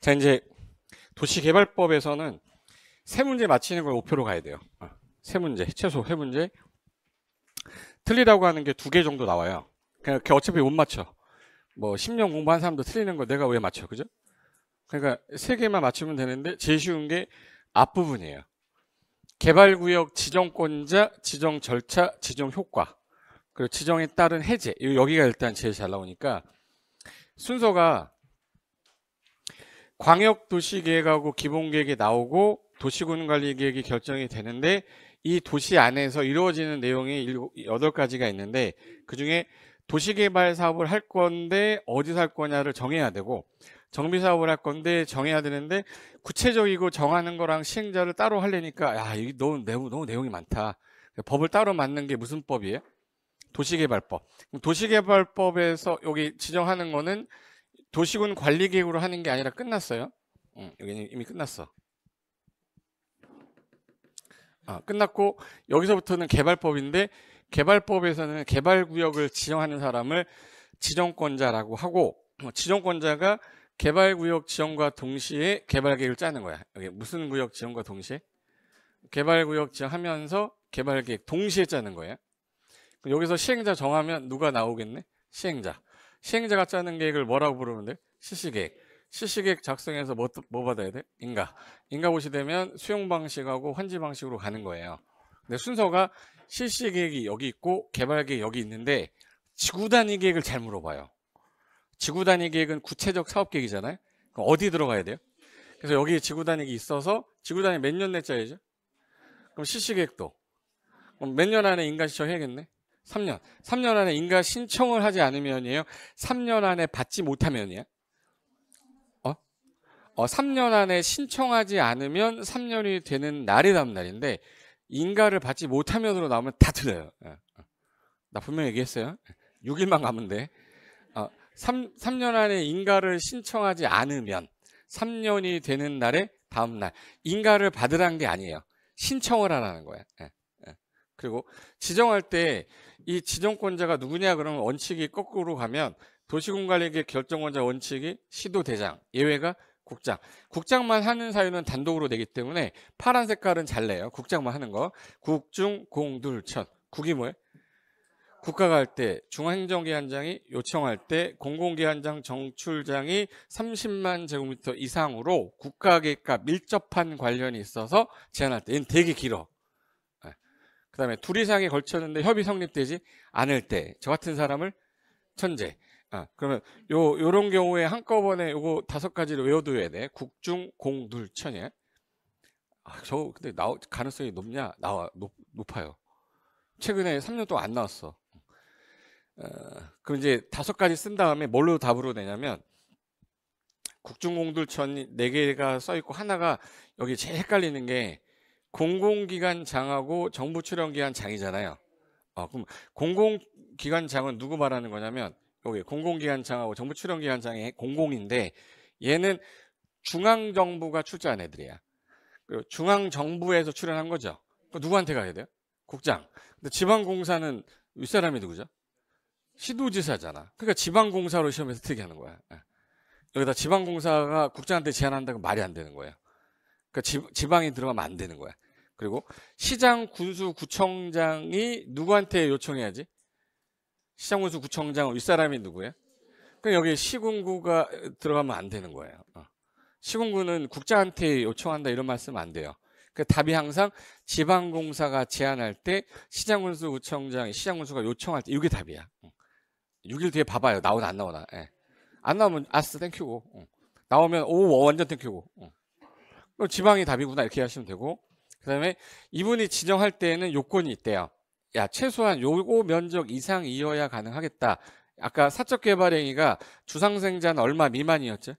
자, 이제 도시개발법에서는 세 문제 맞히는 걸 목표로 가야 돼요. 어, 세 문제, 최소 세 문제. 틀리라고 하는 게 두 개 정도 나와요. 그냥 어차피 못 맞춰. 뭐 10년 공부한 사람도 틀리는 거 내가 왜 맞춰, 그죠? 그러니까 세 개만 맞추면 되는데 제일 쉬운 게 앞부분이에요. 개발구역 지정권자, 지정 절차, 지정 효과 그리고 지정에 따른 해제 여기가 일단 제일 잘 나오니까 순서가 광역도시계획하고 기본계획이 나오고 도시군관리계획이 결정이 되는데 이 도시 안에서 이루어지는 내용이 8가지가 있는데 그 중에 도시개발 사업을 할 건데 어디서 할 거냐를 정해야 되고 정비사업을 할 건데 정해야 되는데 구체적이고 정하는 거랑 시행자를 따로 하려니까 야 이게 너무, 너무, 너무 내용이 많다 법을 따로 만든 게 무슨 법이에요? 도시개발법 도시개발법에서 여기 지정하는 거는 도시군 관리 계획으로 하는 게 아니라 끝났어요. 응, 여기는 이미 끝났어. 아, 끝났고 여기서부터는 개발법인데 개발법에서는 개발 구역을 지정하는 사람을 지정권자라고 하고 뭐 지정권자가 개발 구역 지정과 동시에 개발 계획을 짜는 거야. 여기 무슨 구역 지정과 동시에 개발 구역 지정하면서 개발 계획 동시에 짜는 거야 여기서 시행자 정하면 누가 나오겠네? 시행자. 시행자가 짜는 계획을 뭐라고 부르는데? 실시계획. 실시계획 작성해서 뭐, 뭐 받아야 돼? 인가. 인가 보시 되면 수용 방식하고 환지 방식으로 가는 거예요. 근데 순서가 실시계획이 여기 있고 개발계획 여기 있는데 지구 단위 계획을 잘 물어봐요. 지구 단위 계획은 구체적 사업 계획이잖아요. 그럼 어디 들어가야 돼요? 그래서 여기 지구 단위가 있어서 지구 단위 몇 년 내 짜야죠? 그럼 실시계획도 그럼 몇 년 안에 인가시청 해야겠네. 3년. 3년 안에 인가 신청을 하지 않으면이에요. 3년 안에 받지 못하면이에요. 어? 어, 3년 안에 신청하지 않으면 3년이 되는 날이 다음 날인데 인가를 받지 못하면으로 나오면 다 틀려요. 예, 예. 나 분명 히 얘기했어요. 6일만 예, 가면 돼. 어, 3, 3년 안에 인가를 신청하지 않으면 3년이 되는 날에 다음 날 인가를 받으라는 게 아니에요. 신청을 하라는 거야. 그리고 지정할 때이 지정권자가 누구냐 그러면 원칙이 거꾸로 가면 도시공간에계 결정권자 원칙이 시도대장 예외가 국장 국장만 하는 사유는 단독으로 되기 때문에 파란 색깔은 잘 내요 국장만 하는 거 국중 공둘천 국이 뭐예요? 국가가 할 때 중앙행정기관장이 요청할 때 공공기관장 정출장이 30만 제곱미터 이상으로 국가계획 밀접한 관련이 있어서 제한할 때 얘는 되게 길어 그 다음에 둘 이상에 걸쳤는데 협의 성립되지 않을 때 저 같은 사람을 천재 아, 그러면 요 요런 경우에 한꺼번에 요거 다섯 가지를 외워둬야 돼 국중 공둘 천예 아, 저 근데 나 가능성이 높냐 나와 높, 높아요 최근에 3년 동안 안 나왔어 어, 그럼 이제 다섯 가지 쓴 다음에 뭘로 답으로 내냐면 국중공들천네 개가 써 있고 하나가 여기 제일 헷갈리는 게 공공기관 장하고 정부 출연기관 장이잖아요. 어, 그럼 공공기관 장은 누구 말하는 거냐면 여기 공공기관 장하고 정부 출연기관 장의 공공인데 얘는 중앙정부가 출자한 애들이야. 그리고 중앙정부에서 출연한 거죠. 누구한테 가야 돼요? 국장. 근데 지방공사는 윗사람이 누구죠? 시도지사잖아. 그러니까 지방공사로 시험에서 특이하는 거야. 예. 여기다 지방공사가 국장한테 제안한다고 말이 안 되는 거예요. 그러니까 지방이 들어가면 안 되는 거야. 그리고 시장 군수 구청장이 누구한테 요청해야지? 시장 군수 구청장 윗사람이 누구야? 그럼 여기 시군구가 들어가면 안 되는 거예요. 어. 시군구는 국장한테 요청한다 이런 말씀 안 돼요. 그 답이 항상 지방공사가 제안할 때 시장군수 구청장, 시장군수가 요청할 때 이게 답이야. 6일 뒤에 봐봐요. 나오나 안 나오나. 예. 안 나오면 아스 땡큐고. 어. 나오면 오 완전 땡큐고. 어. 그럼 지방이 답이구나 이렇게 하시면 되고 그 다음에 이분이 지정할 때에는 요건이 있대요. 야 최소한 요거 면적 이상이어야 가능하겠다. 아까 사적 개발행위가 주상생자는 얼마 미만이었죠?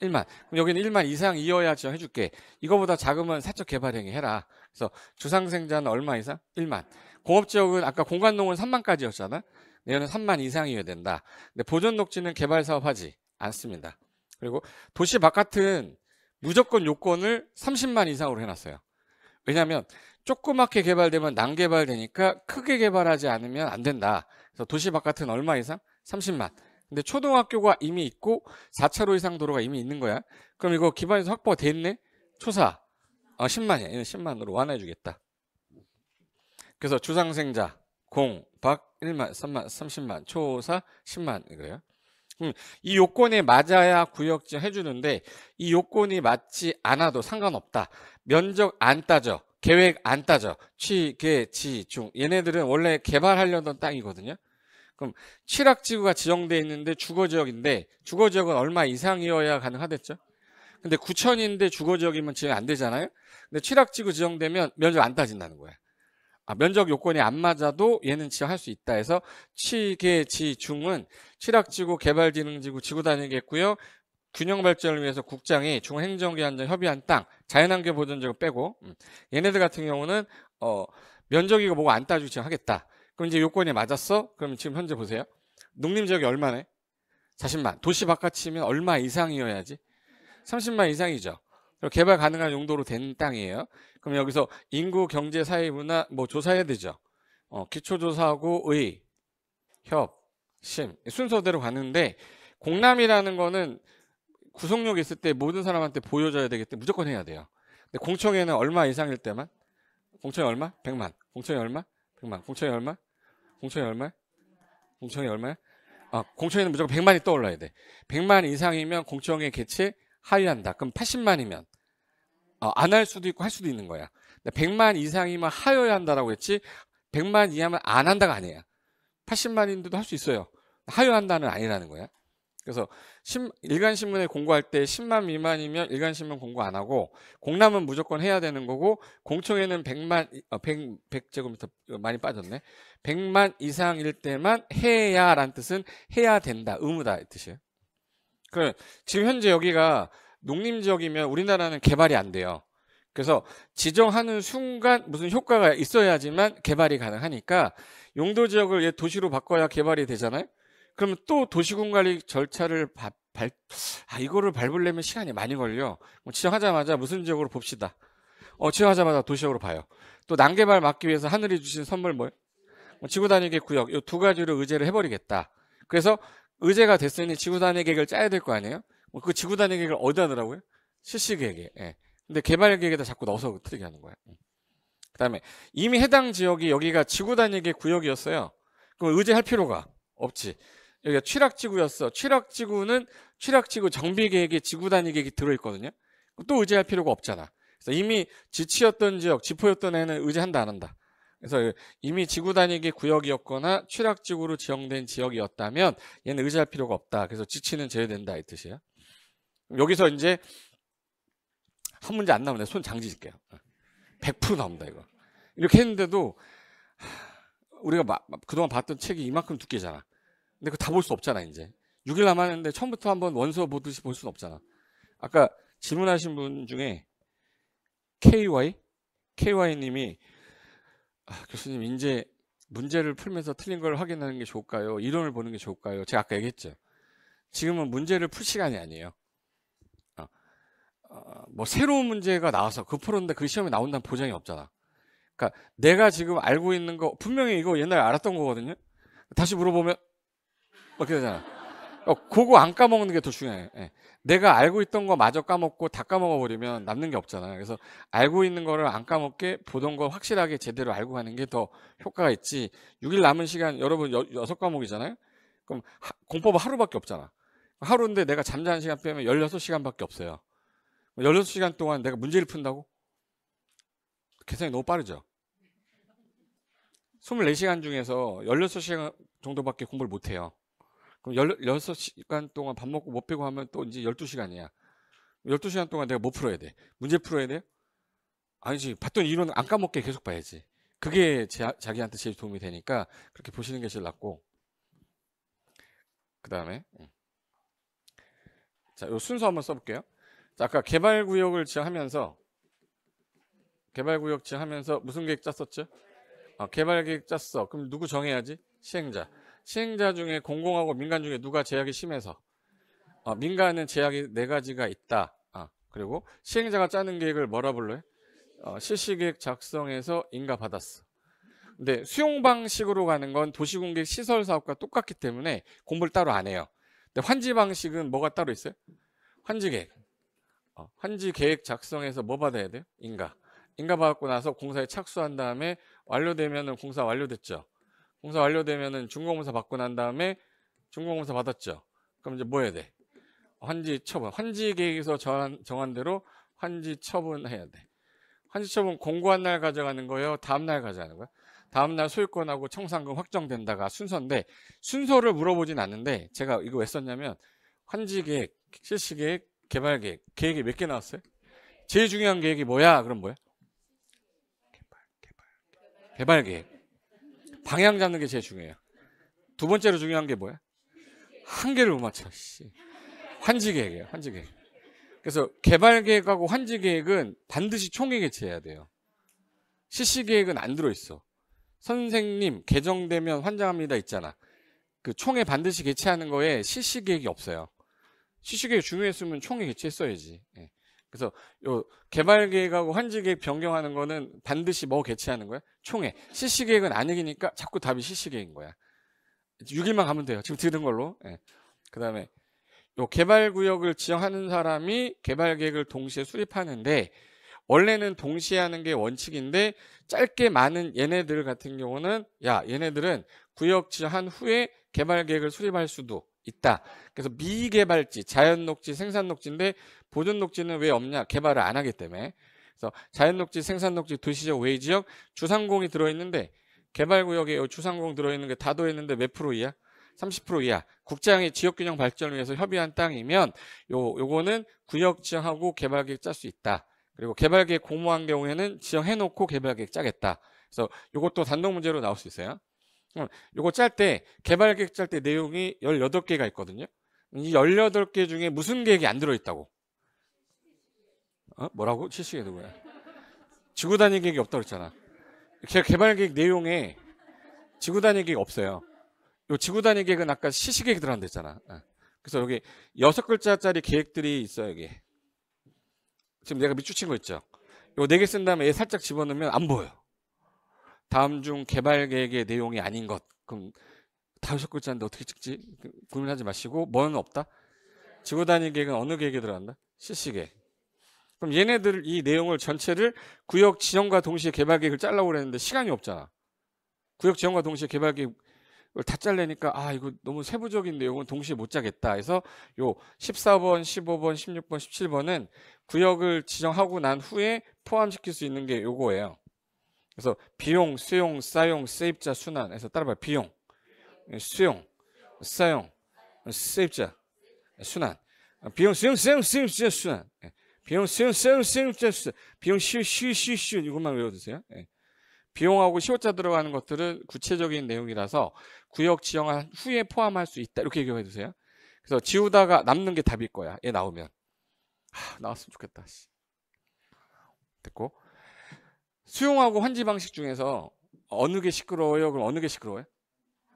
1만. 그럼 여기는 1만 이상이어야 지정해 줄게. 이거보다 작으면 사적 개발행위 해라. 그래서 주상생자는 얼마 이상? 1만. 공업지역은 아까 공간농은 3만까지였잖아. 내년은 3만 이상이어야 된다. 근데 보존 녹지는 개발 사업하지 않습니다. 그리고 도시 바깥은 무조건 요건을 30만 이상으로 해놨어요. 왜냐하면 조그맣게 개발되면 난개발되니까 크게 개발하지 않으면 안 된다. 그래서 도시 바깥은 얼마 이상? 30만. 근데 초등학교가 이미 있고 4차로 이상 도로가 이미 있는 거야. 그럼 이거 기반에서 확보가 돼 있네? 초사. 어, 아, 10만이야. 얘는 10만으로 완화해 주겠다. 그래서 주상생자 공박 1만, 3만, 30만, 초사 10만 이거예요. 음, 이 요건에 맞아야 구역지 해주는데 이 요건이 맞지 않아도 상관없다. 면적 안 따져. 계획 안 따져. 취, 계, 지, 중. 얘네들은 원래 개발하려던 땅이거든요. 그럼 칠학지구가 지정돼 있는데 주거지역인데 주거지역은 얼마 이상이어야 가능하겠죠? 근데 구천인데 주거지역이면 지금 안 되잖아요? 근데 칠학지구 지정되면 면적 안 따진다는 거야. 아, 면적 요건이 안 맞아도 얘는 지업할수 있다 해서 취계지중은 칠학지구 개발지능지구 지구 단위겠고요. 균형 발전을 위해서 국장이 중행정기한장 협의한 땅, 자연환경 보존 지역 빼고 음. 얘네들 같은 경우는 어, 면적이고 뭐고 안 따지고 지금 하겠다. 그럼 이제 요건이 맞았어? 그럼 지금 현재 보세요. 농림지역이 얼마네? 40만. 도시 바깥이면 얼마 이상이어야지? 30만 이상이죠. 개발 가능한 용도로 된 땅이에요. 그럼 여기서 인구, 경제, 사회, 문화 뭐 조사해야 되죠. 어, 기초조사하고 의, 협, 심 순서대로 가는데 공람이라는 거는 구속력 이 있을 때 모든 사람한테 보여줘야 되기 때문에 무조건 해야 돼요. 근데 공청회는 얼마 이상일 때만 공청회 얼마? 100만. 공청회 얼마? 100만. 공청회 얼마? 공청회 얼마? 공청회 얼마? 아, 공청회는 무조건 100만이 떠올라야 돼. 100만 이상이면 공청회 개최 하위한다. 그럼 80만이면 어, 안할 수도 있고 할 수도 있는 거야. 100만 이상이면 하여야 한다라고 했지 100만 이하면 안 한다가 아니야. 80만인데도 할 수 있어요. 하여 야 한다는 아니라는 거야. 그래서 심, 일간신문에 공고할 때 10만 미만이면 일간신문 공고 안 하고 공람은 무조건 해야 되는 거고 공청회는 100만 어, 100, 100제곱미터 어, 많이 빠졌네 100만 이상일 때만 해야란 뜻은 해야 된다 의무다 이 뜻이에요 그 지금 현재 여기가 농림 지역이면 우리나라는 개발이 안 돼요. 그래서 지정하는 순간 무슨 효과가 있어야지만 개발이 가능하니까 용도 지역을 도시로 바꿔야 개발이 되잖아요. 그러면 또 도시군 관리 절차를 바, 발, 아, 이거를 밟으려면 시간이 많이 걸려. 뭐 지정하자마자 무슨 지역으로 봅시다. 어, 지정하자마자 도시역으로 봐요. 또 난개발 막기 위해서 하늘이 주신 선물 뭐예요? 뭐 지구 단위계 구역 이 두 가지로 의제를 해버리겠다. 그래서 의제가 됐으니 지구 단위계획을 짜야 될 거 아니에요? 뭐 그 지구단 얘기를 어디 하더라고요? 실시 계획에. 예. 근데 개발 계획에다 자꾸 넣어서 틀리게 하는 거야. 예. 그 다음에 이미 해당 지역이 여기가 지구단 얘기의 구역이었어요. 그럼 의제할 필요가 없지. 여기가 취락지구였어. 취락지구는 취락지구 정비계획에 지구단 얘기가 들어있거든요. 또 의제할 필요가 없잖아. 그래서 이미 지치였던 지역, 지포였던 애는 의제한다 안 한다. 그래서 이미 지구 단위의 구역이었거나 취락지구로 지정된 지역이었다면 얘는 의지할 필요가 없다. 그래서 지치는 제외된다 이 뜻이에요. 여기서 이제 한 문제 안 나오면 손 장지질게요. 100% 나옵니다, 이거. 이렇게 했는데도 우리가 마, 그동안 봤던 책이 이만큼 두께잖아. 근데 그거 다 볼 수 없잖아, 이제. 6일 남았는데 처음부터 한번 원서 보듯이 볼 수는 없잖아. 아까 질문하신 분 중에 KY? KY님이 아, 교수님, 이제 문제를 풀면서 틀린 걸 확인하는 게 좋을까요? 이론을 보는 게 좋을까요? 제가 아까 얘기했죠. 지금은 문제를 풀 시간이 아니에요. 어, 뭐 새로운 문제가 나와서 그 프로인데 그 시험에 나온다는 보장이 없잖아. 그러니까 내가 지금 알고 있는 거 분명히 이거 옛날에 알았던 거거든요. 다시 물어보면 어떻게 되잖아. 어, 그거 안 까먹는 게 더 중요해. 요 예. 내가 알고 있던 거 마저 까먹고 다 까먹어 버리면 남는 게 없잖아요. 그래서 알고 있는 거를 안 까먹게 보던 거 확실하게 제대로 알고 가는 게 더 효과가 있지. 6일 남은 시간 여러분 여, 6과목이잖아요. 그럼 하, 공법 하루밖에 없잖아. 하루인데 내가 잠자는 시간 빼면 16시간밖에 없어요. 16시간 동안 내가 문제를 푼다고? 계산이 너무 빠르죠. 24시간 중에서 16시간 정도밖에 공부를 못 해요. 그럼 16시간 동안 밥 먹고 못 빼고 하면 또 이제 12시간이야. 12시간 동안 내가 뭐 풀어야 돼? 문제 풀어야 돼 아니지. 봤던 이론는안 까먹게 계속 봐야지. 그게 제, 자기한테 제일 도움이 되니까 그렇게 보시는 게 제일 낫고. 그 다음에. 음. 자, 요 순서 한번 써볼게요. 아까 개발구역을 지하면서 개발구역 지하면서 무슨 계획 짰었죠? 아, 개발 계획 짰어. 그럼 누구 정해야지? 시행자. 시행자 중에 공공하고 민간 중에 누가 제약이 심해서? 아, 민간은 제약이 네 가지가 있다. 아, 그리고 시행자가 짜는 계획을 뭐라 불러요? 어, 실시계획 작성해서 인가받았어. 근데 수용 방식으로 가는 건도시공개 시설 사업과 똑같기 때문에 공부를 따로 안 해요. 근데 환지 방식은 뭐가 따로 있어요? 환지 계획. 어, 환지 계획 작성해서 뭐 받아야 돼요? 인가. 인가 받고 나서 공사에 착수한 다음에 완료되면은 공사 완료됐죠. 공사 완료되면은 준공공사 받고 난 다음에 준공공사 받았죠. 그럼 이제 뭐 해야 돼? 환지 처분. 환지 계획에서 정한, 정한 대로 환지 처분해야 돼. 환지 처분 공고한 날 가져가는 거예요. 다음 날 가져가는 거예요 다음 날 소유권하고 청산금 확정된다가 순서인데 순서를 물어보진 않는데 제가 이거 왜 썼냐면 환지 계획, 실시 계획, 개발 계획. 계획이 몇 개 나왔어요? 제일 중요한 계획이 뭐야? 그럼 뭐야? 개발, 개발, 개발. 개발 계획. 방향 잡는 게 제일 중요해요. 두 번째로 중요한 게 뭐야? 한계를 못 맞춰. 씨. 환지 계획이에요. 환지 계획. 그래서 개발 계획하고 환지 계획은 반드시 총회 개최해야 돼요. 실시 계획은 안 들어있어. 선생님 개정되면 환장합니다 있잖아. 그 총회 반드시 개최하는 거에 실시 계획이 없어요. 시식의 중요했으면 총에 개최했어야지. 예. 그래서 요 개발 계획하고 환지 계획 변경하는 거는 반드시 뭐 개최하는 거야? 총회. 실시 계획은 아니니까 자꾸 답이 실시 계획인 거야. 6일만 가면 돼요. 지금 들은 걸로. 예. 그다음에 요 개발 구역을 지정하는 사람이 개발 계획을 동시에 수립하는데 원래는 동시에 하는 게 원칙인데 짧게 많은 얘네들 같은 경우는 야 얘네들은 구역 지정한 후에 개발 계획을 수립할 수도 있다. 그래서 미개발지, 자연녹지, 생산녹지인데 보존녹지는 왜 없냐? 개발을 안 하기 때문에. 그래서 자연녹지, 생산녹지, 도시적 외지역, 주상공이 들어있는데 개발구역에 주상공 들어있는 게 다더어있는데몇 프로 이야? 30% 이하 국장의 지역균형 발전을 위해서 협의한 땅이면 요 요거는 구역 지정하고 개발 계획 짤 수 있다. 그리고 개발 계획 공모한 경우에는 지정해 놓고 개발 계획 짜겠다. 그래서 요것도 단독 문제로 나올 수 있어요. 요거 짤 때 개발 계획 짤 때 내용이 18개가 있거든요. 이 18개 중에 무슨 계획이 안 들어있다고? 어? 뭐라고? 실시계 누구야? 지구 단위 계획이 없다고 그랬잖아. 개발 계획 내용에 지구 단위 계획 없어요. 요 지구 단위 계획은 아까 실시 계획 들어간다 했잖아. 어. 그래서 여기 여섯 글자짜리 계획들이 있어요, 여기. 지금 내가 밑줄 친 거 있죠? 요 네 개 쓴 다음에 얘 살짝 집어넣으면 안 보여. 다음 중 개발 계획의 내용이 아닌 것. 그럼 다섯 글자인데 어떻게 찍지? 그, 고민하지 마시고 뭐는 없다. 지구 단위 계획은 어느 계획에 들어간다? 실시 계획. 그럼 얘네들 이 내용을 전체를 구역 지정과 동시에 개발 계획을 잘라고 그랬는데 시간이 없잖아. 구역 지정과 동시에 개발 계획을 다잘라니까아 이거 너무 세부적인 내용은 동시에 못 짜겠다. 해서 요 14번, 15번, 16번, 17번은 구역을 지정하고 난 후에 포함시킬 수 있는 게 요거예요. 그래서 비용, 수용, 사용, 세입자 순환해서 따라봐요. 비용, 수용, 사용, 세입자 순환. 비용, 수용, 사용, 세입자 순환. 예. 비용, 수용, 사용, 세입자 순환. 비용, 수용, 수용. 이것만 외워두세요. 예. 비용하고 시호자 들어가는 것들은 구체적인 내용이라서 구역 지정한 후에 포함할 수 있다. 이렇게 얘기해 두세요. 그래서 지우다가 남는 게 답일 거야. 얘 나오면. 하, 나왔으면 좋겠다. 됐고. 수용하고 환지 방식 중에서 어느 게 시끄러워요? 그럼 어느 게 시끄러워요?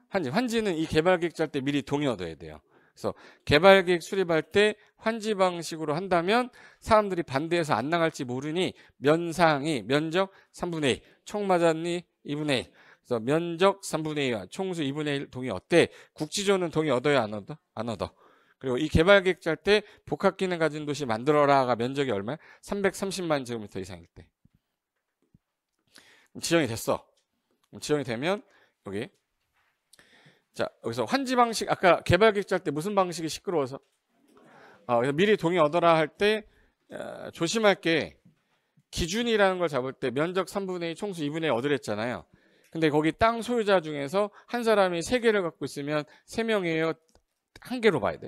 환지. 환지는 이 개발 계획 짤 때 미리 동의 얻어야 돼요. 그래서 개발 계획 수립할 때 환지 방식으로 한다면 사람들이 반대해서 안 나갈지 모르니 면상이 면적 3분의 1, 총 맞았니 2분의 1. 그래서 면적 3분의 1과 총수 2분의 1 동의 어때? 국지조는 동의 얻어야 안 얻어? 안 얻어. 그리고 이 개발 계획 짤 때 복합 기능 가진 도시 만들어라가 면적이 얼마야? 330만 제곱미터 이상일 때. 지정이 됐어. 지정이 되면 여기 자 여기서 환지 방식 아까 개발 계획할 때 무슨 방식이 시끄러워서 어, 미리 동의 얻어라 할때 어, 조심할 게 기준이라는 걸 잡을 때 면적 3분의 2 총수 2분의 1얻으했잖아요 근데 거기 땅 소유자 중에서 한 사람이 3개를 갖고 있으면 3명이에요. 한 개로 봐야 돼.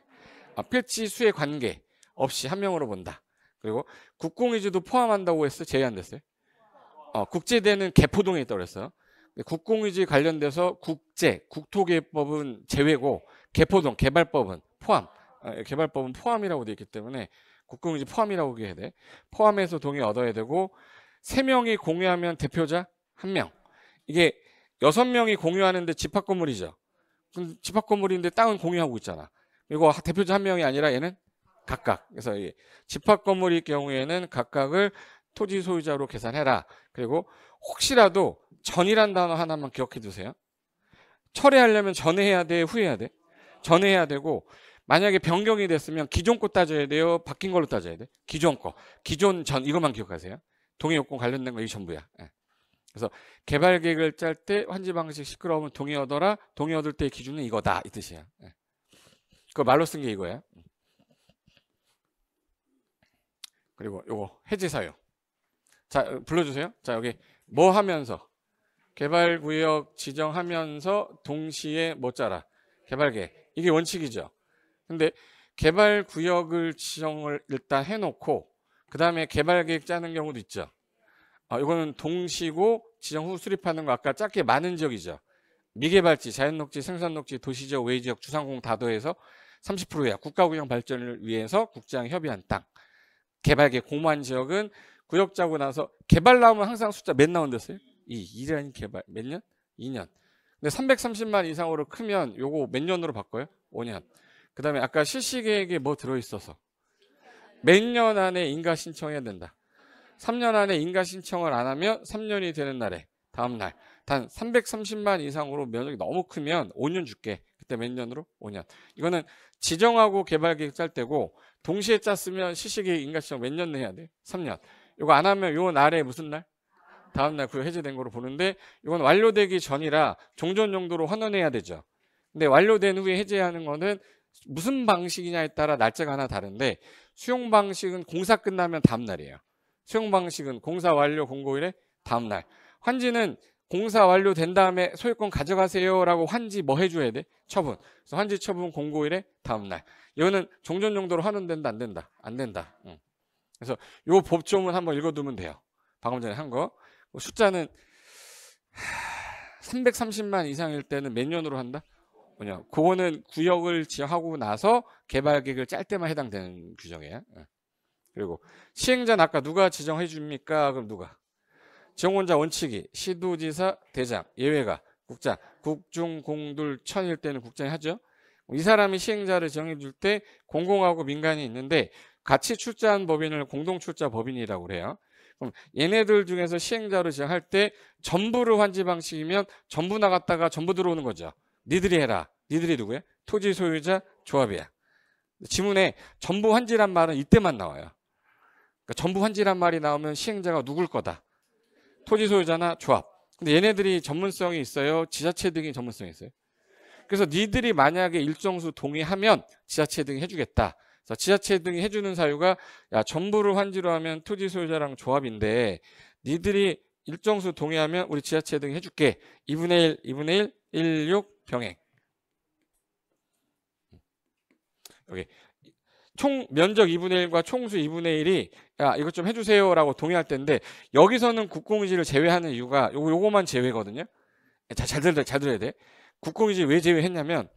아, 필지 수의 관계 없이 한 명으로 본다. 그리고 국공이주도 포함한다고 했어? 제외 안 됐어요? 어, 국제대는 개포동에 있다고 그랬어요. 국공유지 관련돼서 국제, 국토개법은 제외고 개포동, 개발법은 포함, 어, 개발법은 포함이라고 되어 있기 때문에 국공유지 포함이라고 해야 돼. 포함해서 동의 얻어야 되고 세명이 공유하면 대표자 한명 이게 여섯 명이 공유하는데 집합 건물이죠. 그럼 집합 건물인데 땅은 공유하고 있잖아. 그리고 대표자 한 명이 아니라 얘는 각각. 그래서 집합 건물일 경우에는 각각을 토지 소유자로 계산해라. 그리고 혹시라도 전이란 단어 하나만 기억해 두세요. 철회하려면 전에 해야 돼, 후에 해야 돼? 전에 해야 되고 만약에 변경이 됐으면 기존 거 따져야 돼요, 바뀐 걸로 따져야 돼? 기존 거. 기존 전 이것만 기억하세요. 동의 요건 관련된 거이 전부야. 예. 그래서 개발 계획을 짤 때 환지 방식 시끄러우면 동의 얻어라. 동의 얻을 때의 기준은 이거다 이 뜻이야. 그 말로 쓴 게이거야 그리고 요거 해제 사유. 자, 불러주세요. 자, 여기 뭐 하면서 개발 구역 지정하면서 동시에 못 뭐 자라 개발계 이게 원칙이죠. 근데 개발 구역을 지정을 일단 해놓고 그 다음에 개발 계획 짜는 경우도 있죠. 아, 이거는 동시고 지정 후 수립하는 거 아까 짧게 많은 지역이죠. 미개발지, 자연녹지, 생산녹지, 도시지역, 외지역, 주상공 다도에서 30%이 국가구형 발전을 위해서 국장 협의한 땅. 개발계 공무한 지역은 구역 자고 나서 개발 나오면 항상 숫자 몇 나온댔어요? 이 2라는 개발. 몇 년? 2년. 근데 330만 이상으로 크면 요거 몇 년으로 바꿔요? 5년. 그 다음에 아까 실시계획에 뭐 들어있어서 몇 년 안에 인가 신청해야 된다. 3년 안에 인가 신청을 안 하면 3년이 되는 날에 다음 날단 330만 이상으로 면적이 너무 크면 5년 줄게. 그때 몇 년으로? 5년. 이거는 지정하고 개발 계획 짤 때고 동시에 짰으면 실시계획 인가 신청 몇 년 내야 돼? 3년. 이거 안 하면 요 날에 무슨 날? 다음 날 그 해제된 거로 보는데 이건 완료되기 전이라 종전 용도로 환원해야 되죠. 근데 완료된 후에 해제하는 거는 무슨 방식이냐에 따라 날짜가 하나 다른데 수용 방식은 공사 끝나면 다음 날이에요. 수용 방식은 공사 완료 공고일에 다음 날. 환지는 공사 완료된 다음에 소유권 가져가세요라고 환지 뭐 해줘야 돼? 처분. 그래서 환지 처분 공고일에 다음 날. 이거는 종전 용도로 환원된다 안 된다 안 된다. 응. 그래서 요 법조문 한번 읽어두면 돼요. 방금 전에 한 거. 뭐 숫자는 330만 이상일 때는 몇 년으로 한다? 뭐냐? 그거는 구역을 지하고 나서 개발 계획을 짤 때만 해당되는 규정이에요. 예. 그리고 시행자는 아까 누가 지정해 줍니까? 그럼 누가? 지원자 원칙이 시도지사 대장 예외가 국장 국중공둘 천일 때는 국장이 하죠. 이 사람이 시행자를 정해줄 때 공공하고 민간이 있는데 같이 출자한 법인을 공동출자 법인이라고 그래요. 그럼 얘네들 중에서 시행자로 시정할때 전부를 환지 방식이면 전부 나갔다가 전부 들어오는 거죠. 니들이 해라. 니들이 누구야? 토지 소유자 조합이야. 지문에 전부 환지란 말은 이때만 나와요. 그러니까 전부 환지란 말이 나오면 시행자가 누굴 거다. 토지 소유자나 조합. 근데 얘네들이 전문성이 있어요. 지자체 등이 전문성이 있어요. 그래서 니들이 만약에 일정수 동의하면 지자체 등이 해주겠다. 자, 지자체 등이 해주는 사유가 야 전부를 환지로 하면 토지 소유자랑 조합인데 니들이 일정수 동의하면 우리 지자체 등이 해줄게. 2분의 1, 2분의 1, 1, 6 병행. 여기 총 면적 2분의 1과 총수 2분의 1이 야 이것 좀 해주세요라고 동의할 텐데 여기서는 국공유지를 제외하는 이유가 요거, 만 제외거든요. 자, 잘 들어 잘 들어야 돼. 국공유지 왜 제외했냐면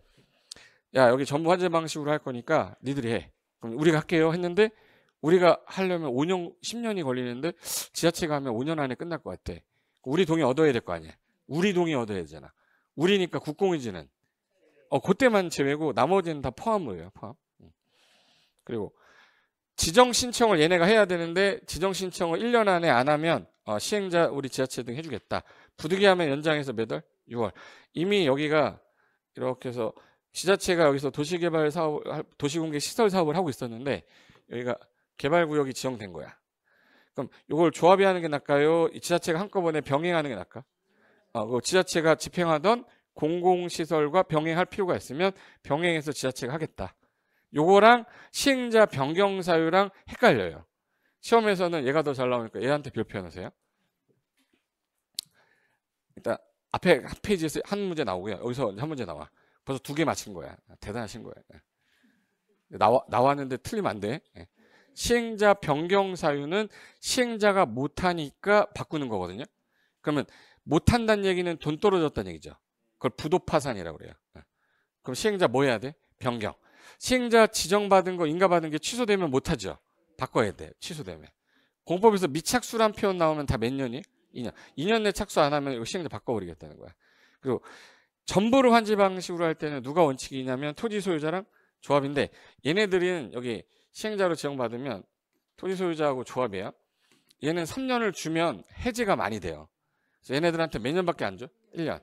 야 여기 전부 환제 방식으로 할 거니까 니들이 해. 그럼 우리가 할게요 했는데 우리가 하려면 5년, 10년이 걸리는데 지자체가 하면 5년 안에 끝날 것 같아. 우리 동의 얻어야 될 거 아니야. 우리 동의 얻어야 되잖아. 우리니까 국공유지는. 어, 그때만 제외고 나머지는 다 포함으로요. 포함. 그리고 지정 신청을 얘네가 해야 되는데 지정 신청을 1년 안에 안 하면 어, 시행자 우리 지자체 등 해주겠다. 부득이하면 연장해서 몇 월? 6월. 이미 여기가 이렇게 해서 지자체가 여기서 도시개발 사업, 도시공개 시설 사업을 하고 있었는데 여기가 개발 구역이 지정된 거야. 그럼 이걸 조합이 하는 게 낫까요? 이 지자체가 한꺼번에 병행하는 게 낫까? 어, 그 지자체가 집행하던 공공시설과 병행할 필요가 있으면 병행해서 지자체가 하겠다. 요거랑 시행자 변경 사유랑 헷갈려요. 시험에서는 얘가 더 잘 나오니까 얘한테 별표하세요. 일단 앞에 한 페이지에서 한 문제 나오고요. 여기서 한 문제 나와. 벌써 두 개 맞힌 거야. 대단하신 거야. 예. 나와, 나왔는데 틀리면 안 돼. 예. 시행자 변경 사유는 시행자가 못하니까 바꾸는 거거든요. 그러면 못한다는 얘기는 돈 떨어졌다는 얘기죠. 그걸 부도파산이라고 그래요. 예. 그럼 시행자 뭐 해야 돼? 변경. 시행자 지정받은 거 인가받은 게 취소되면 못하죠. 바꿔야 돼. 취소되면. 공법에서 미착수란 표현 나오면 다 몇 년이? 2년. 2년 내 착수 안 하면 이거 시행자 바꿔버리겠다는 거야. 그리고 전부를 환지 방식으로 할 때는 누가 원칙이냐면 토지 소유자랑 조합인데 얘네들은 여기 시행자로 지정받으면 토지 소유자하고 조합이에요. 얘는 3년을 주면 해지가 많이 돼요. 얘네들한테 몇 년밖에 안 줘? 1년.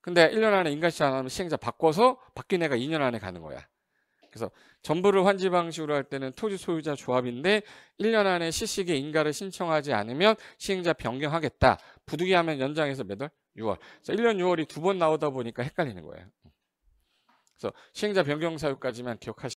근데 1년 안에 인간시 안 하면 시행자 바꿔서 바뀐 애가 2년 안에 가는 거야. 그래서 전부를 환지 방식으로 할 때는 토지 소유자 조합인데 1년 안에 시식에 인가를 신청하지 않으면 시행자 변경하겠다. 부득이하면 연장해서 몇 월? 6월. 그래서 1년 6월이 두 번 나오다 보니까 헷갈리는 거예요. 그래서 시행자 변경 사유까지만 기억하시